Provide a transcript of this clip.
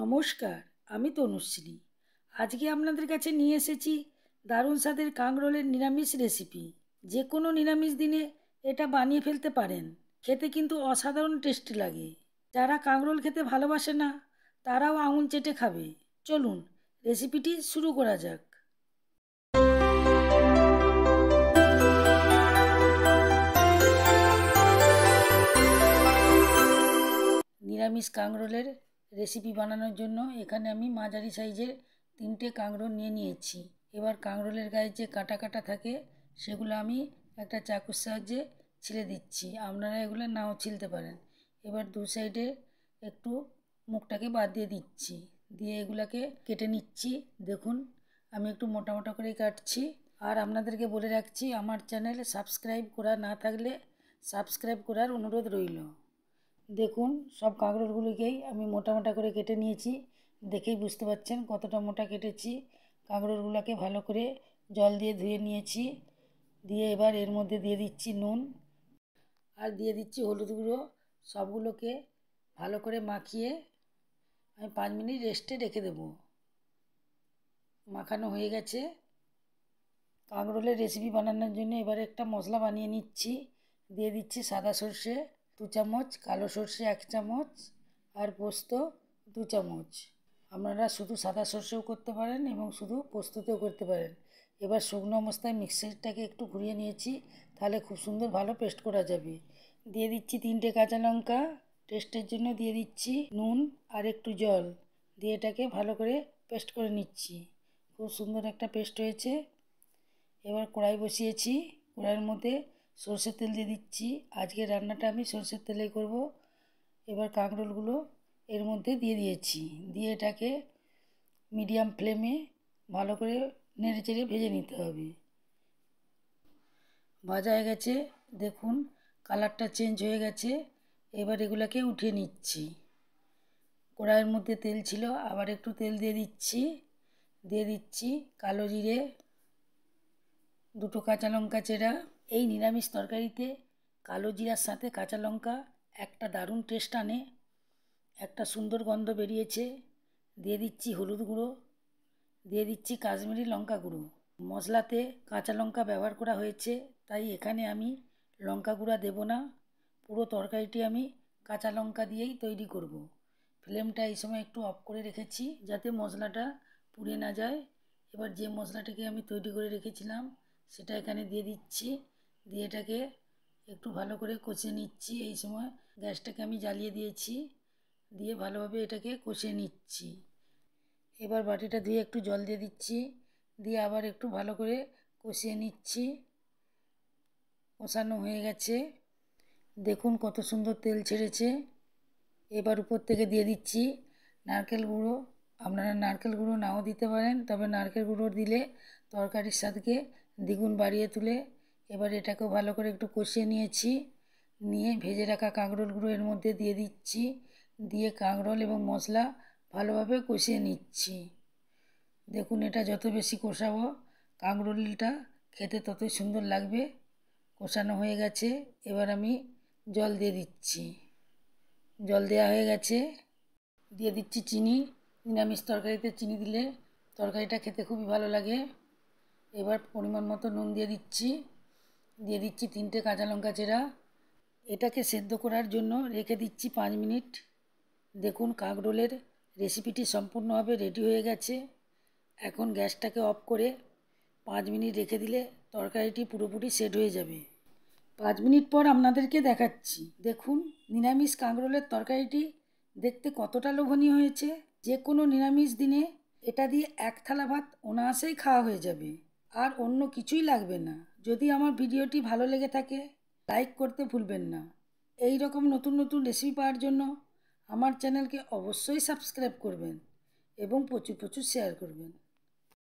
নমস্কার আমি তনুশ্রী আজকে আপনাদের কাছে নিয়ে এসেছি দারুণ স্বাদের কাঁকরোলের নিরামিষ রেসিপি যে কোনো নিরামিষ দিনে এটা বানিয়ে ফেলতে পারেন খেতে কিন্তু অসাধারণ টেস্টি লাগে যারা কাঁকরোল খেতে ভালোবাসে না তারাও আঙুল চেটে খাবে চলুন রেসিপিটি শুরু করা যাক নিরামিষ কাঁকরোলের রেসিপি বানানোর জন্য এখানে আমি মাঝারি সাইজের তিনটে কাঁকরোল নিয়ে নিয়েছি এবার কাঁকরোলের গায়ে যে কাটা কাটা থাকে সেগুলো আমি একটা চাকুর সাহায্যে ছিঁড়ে দিচ্ছি আপনারা এগুলো নাও ছিলতে পারেন এবার দু সাইডে একটু মুখটাকে বাদ দিয়ে দিচ্ছি দিয়ে এগুলাকে কেটে নিচ্ছি দেখুন আমি একটু মোটা মোটা করেই কাটছি আর আপনাদেরকে বলে রাখছি আমার চ্যানেল সাবস্ক্রাইব করা না থাকলে সাবস্ক্রাইব করার অনুরোধ রইল দেখুন সব কাঁকড়গুলিকেই আমি মোটা মোটা করে কেটে নিয়েছি দেখেই বুঝতে পারছেন কতটা মোটা কেটেছি কাঁকড়গুলোকে ভালো করে জল দিয়ে ধুয়ে নিয়েছি দিয়ে এবার এর মধ্যে দিয়ে দিচ্ছি নুন আর দিয়ে দিচ্ছি হলুদ গুঁড়ো সবগুলোকে ভালো করে মাখিয়ে আমি পাঁচ মিনিট রেস্টে রেখে দেব মাখানো হয়ে গেছে কাঁকরোলের রেসিপি বানানোর জন্য এবারে একটা মশলা বানিয়ে নিচ্ছি দিয়ে দিচ্ছি সাদা সর্ষে দু চামচ কালো সর্ষে এক চামচ আর পোস্ত দু চামচ আপনারা শুধু সাদা সর্ষেও করতে পারেন এবং শুধু পোস্ততেও করতে পারেন এবার শুকনো অবস্থায় মিক্সারটাকে একটু ঘুরিয়ে নিয়েছি তাহলে খুব সুন্দর ভালো পেস্ট করা যাবে দিয়ে দিচ্ছি তিনটে কাঁচা লঙ্কা টেস্টের জন্য দিয়ে দিচ্ছি নুন আর একটু জল দিয়ে এটাকে ভালো করে পেস্ট করে নিচ্ছি খুব সুন্দর একটা পেস্ট হয়েছে এবার কড়াই বসিয়েছি কড়াইয়ের মধ্যে সর্ষের তেল দিয়ে দিচ্ছি আজকে রান্নাটা আমি সর্ষের তেলে করব এবার কাঁকরোলগুলো এর মধ্যে দিয়ে দিয়েছি দিয়ে এটাকে মিডিয়াম ফ্লেমে ভালো করে নেড়ে চেড়ে ভেজে নিতে হবে ভাজা হয়ে গেছে দেখুন কালারটা চেঞ্জ হয়ে গেছে এবার এগুলোকে উঠিয়ে নিচ্ছি কড়াইয়ের মধ্যে তেল ছিল আবার একটু তেল দিয়ে দিচ্ছি দিয়ে দিচ্ছি কালো জিরে দুটো কাঁচা লঙ্কা চেরা এই নিরামিষ তরকারিতে কালো জিরার সাথে কাঁচা লঙ্কা একটা দারুণ টেস্ট আনে একটা সুন্দর গন্ধ বেরিয়েছে দিয়ে দিচ্ছি হলুদ গুঁড়ো দিয়ে দিচ্ছি কাশ্মীরি লঙ্কা গুঁড়ো মশলাতে কাঁচা লঙ্কা ব্যবহার করা হয়েছে তাই এখানে আমি লঙ্কা গুঁড়া দেব না পুরো তরকারিটি আমি কাঁচা লঙ্কা দিয়েই তৈরি করব। ফ্লেমটা এই সময় একটু অফ করে রেখেছি যাতে মশলাটা পুড়ে না যায় এবার যে মশলাটাকে আমি তৈরি করে রেখেছিলাম সেটা এখানে দিয়ে দিচ্ছি দিয়ে এটাকে একটু ভালো করে কষে নিচ্ছি এই সময় গ্যাসটাকে আমি জ্বালিয়ে দিয়েছি দিয়ে ভালোভাবে এটাকে কষে নিচ্ছি এবার বাটিটা ধুয়ে একটু জল দিয়ে দিচ্ছি দিয়ে আবার একটু ভালো করে কষিয়ে নিচ্ছি কষানো হয়ে গেছে দেখুন কত সুন্দর তেল ছেড়েছে এবার উপর থেকে দিয়ে দিচ্ছি নারকেল গুঁড়ো আপনারা নারকেল গুঁড়ো নাও দিতে পারেন তবে নারকেল গুঁড়ো দিলে তরকারির স্বাদকে দ্বিগুণ বাড়িয়ে তুলে এবার এটাকেও ভালো করে একটু কষিয়ে নিয়েছি নিয়ে ভেজে রাখা কাঁকরোলগুলো এর মধ্যে দিয়ে দিচ্ছি দিয়ে কাঁকরোল এবং মশলা ভালোভাবে কষিয়ে নিচ্ছি দেখুন এটা যত বেশি কষাবো কাঁকরোলটা খেতে ততই সুন্দর লাগবে কষানো হয়ে গেছে এবার আমি জল দিয়ে দিচ্ছি জল দেওয়া হয়ে গেছে দিয়ে দিচ্ছি চিনি নিরামিষ তরকারিতে চিনি দিলে তরকারিটা খেতে খুবই ভালো লাগে এবার পরিমাণ মতো নুন দিয়ে দিচ্ছি দিয়ে দিচ্ছি তিনটে কাঁচা লঙ্কা চেরা এটাকে সেদ্ধ করার জন্য রেখে দিচ্ছি পাঁচ মিনিট দেখুন কাঁকরোলের রেসিপিটি সম্পূর্ণভাবে রেডি হয়ে গেছে এখন গ্যাসটাকে অফ করে পাঁচ মিনিট রেখে দিলে তরকারিটি পুরোপুরি সেট হয়ে যাবে পাঁচ মিনিট পর আপনাদেরকে দেখাচ্ছি দেখুন নিরামিষ কাঁকরোলের তরকারিটি দেখতে কতটা লোভনীয় হয়েছে যে কোনো নিরামিষ দিনে এটা দিয়ে এক থালা ভাত অনায়াসেই খাওয়া হয়ে যাবে আর অন্য কিছুই লাগবে না যদি আমার ভিডিওটি ভালো লেগে থাকে লাইক করতে ভুলবেন না এই রকম নতুন নতুন রেসিপি পাওয়ার জন্য আমার চ্যানেলকে অবশ্যই সাবস্ক্রাইব করবেন এবং প্রচুর প্রচুর শেয়ার করবেন